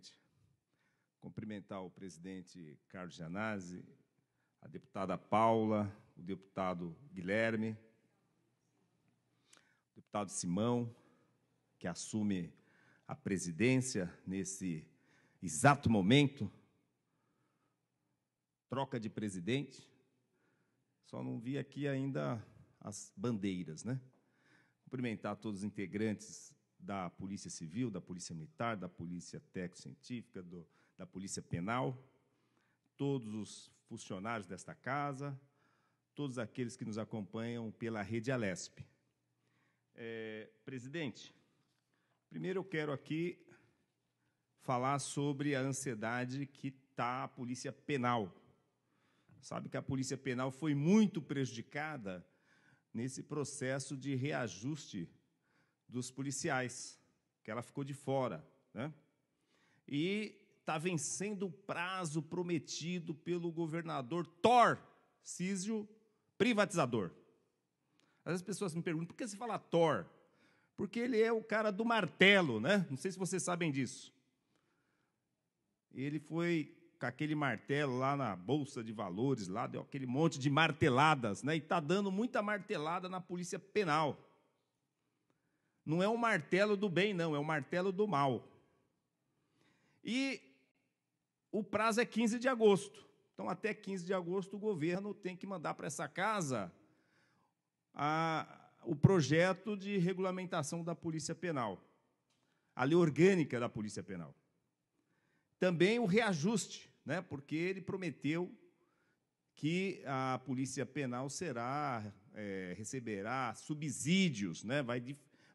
presidente. Cumprimentar o presidente Carlos Gianazzi, a deputada Paula, o deputado Guilherme, o deputado Simão, que assume a presidência nesse exato momento. Troca de presidente. Só não vi aqui ainda as bandeiras, né? Cumprimentar todos os integrantes da Polícia Civil, da Polícia Militar, da Polícia Técnico-Científica, da Polícia Penal, todos os funcionários desta casa, todos aqueles que nos acompanham pela Rede Alesp. É, presidente, primeiro eu quero aqui falar sobre a ansiedade que está a Polícia Penal. Sabe que a Polícia Penal foi muito prejudicada nesse processo de reajuste dos policiais, que ela ficou de fora, né? E está vencendo o prazo prometido pelo governador Císio, privatizador. Às vezes as pessoas me perguntam por que se fala Thor? Porque ele é o cara do martelo, né? Não sei se vocês sabem disso. Ele foi com aquele martelo lá na bolsa de valores, lá deu aquele monte de marteladas, né? E tá dando muita martelada na polícia penal. Não é o martelo do bem, não, é o martelo do mal. E o prazo é 15 de agosto. Então, até 15 de agosto, o governo tem que mandar para essa casa a, o projeto de regulamentação da Polícia Penal, a lei orgânica da Polícia Penal. Também o reajuste, né, porque ele prometeu que a Polícia Penal será é, receberá subsídios, né, vai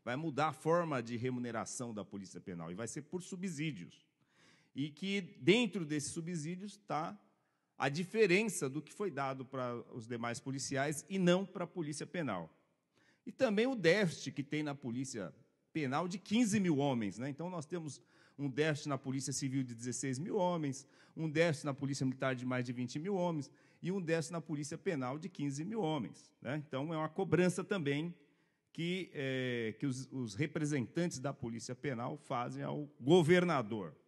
vai mudar a forma de remuneração da Polícia Penal e vai ser por subsídios. E que dentro desses subsídios está a diferença do que foi dado para os demais policiais e não para a Polícia Penal. E também o déficit que tem na Polícia Penal de 15 mil homens. Né? Então, nós temos um déficit na Polícia Civil de 16 mil homens, um déficit na Polícia Militar de mais de 20 mil homens e um déficit na Polícia Penal de 15 mil homens. Né? Então, é uma cobrança também que, é, que os, os representantes da Polícia Penal fazem ao governador.